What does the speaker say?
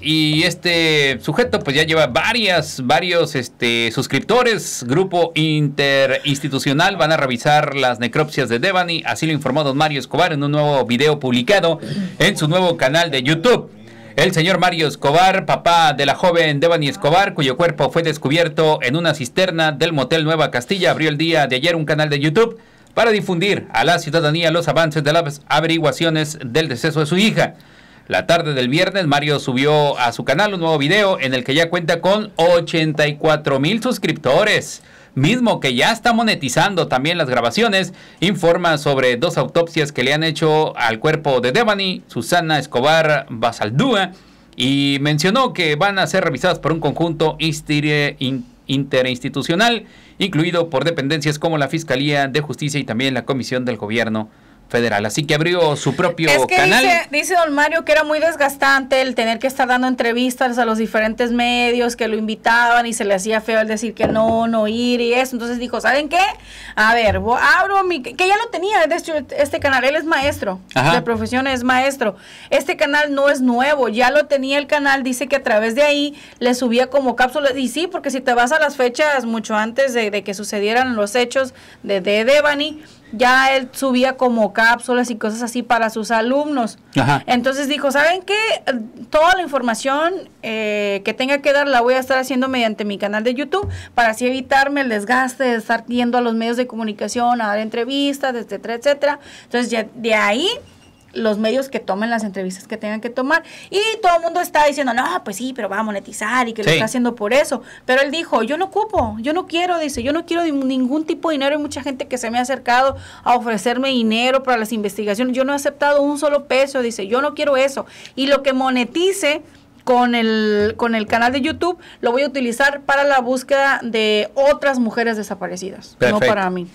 y este sujeto pues ya lleva varias, varios este, suscriptores. Grupo interinstitucional van a revisar las necropsias de Devani, así lo informó don Mario Escobar en un nuevo video publicado en su nuevo canal de YouTube. El señor Mario Escobar, papá de la joven Devani Escobar, cuyo cuerpo fue descubierto en una cisterna del Motel Nueva Castilla, abrió el día de ayer un canal de YouTube para difundir a la ciudadanía los avances de las averiguaciones del deceso de su hija. La tarde del viernes, Mario subió a su canal un nuevo video en el que ya cuenta con 84 mil suscriptores mismo que ya está monetizando también las grabaciones, informa sobre dos autopsias que le han hecho al cuerpo de Devani, Susana Escobar Basaldúa, y mencionó que van a ser revisadas por un conjunto interinstitucional, incluido por dependencias como la Fiscalía de Justicia y también la Comisión del Gobierno federal. Así que abrió su propio canal. Dice, don Mario que era muy desgastante el tener que estar dando entrevistas a los diferentes medios que lo invitaban y se le hacía feo el decir que no, no ir y eso. Entonces dijo, ¿saben qué? A ver, abro mi... Que ya lo tenía, de este canal, él es maestro, de profesión es maestro. Este canal no es nuevo, ya lo tenía el canal, dice que a través de ahí le subía como cápsulas. Y sí, porque si te vas a las fechas mucho antes de, que sucedieran los hechos de, de Devani, ya él subía como cápsulas y cosas así para sus alumnos. Entonces dijo, ¿saben qué? Toda la información eh, que tenga que dar la voy a estar haciendo mediante mi canal de YouTube para así evitarme el desgaste de estar yendo a los medios de comunicación, a dar entrevistas, etcétera, etcétera. Entonces ya de ahí los medios que tomen las entrevistas que tengan que tomar. Y todo el mundo está diciendo, no, pues sí, pero va a monetizar y que lo está haciendo por eso. Pero él dijo, yo no ocupo, yo no quiero, dice, yo no quiero ningún tipo de dinero. Hay mucha gente que se me ha acercado a ofrecerme dinero para las investigaciones. Yo no he aceptado un solo peso, dice, yo no quiero eso. Y lo que monetice con el, con el canal de YouTube, lo voy a utilizar para la búsqueda de otras mujeres desaparecidas, no para mí.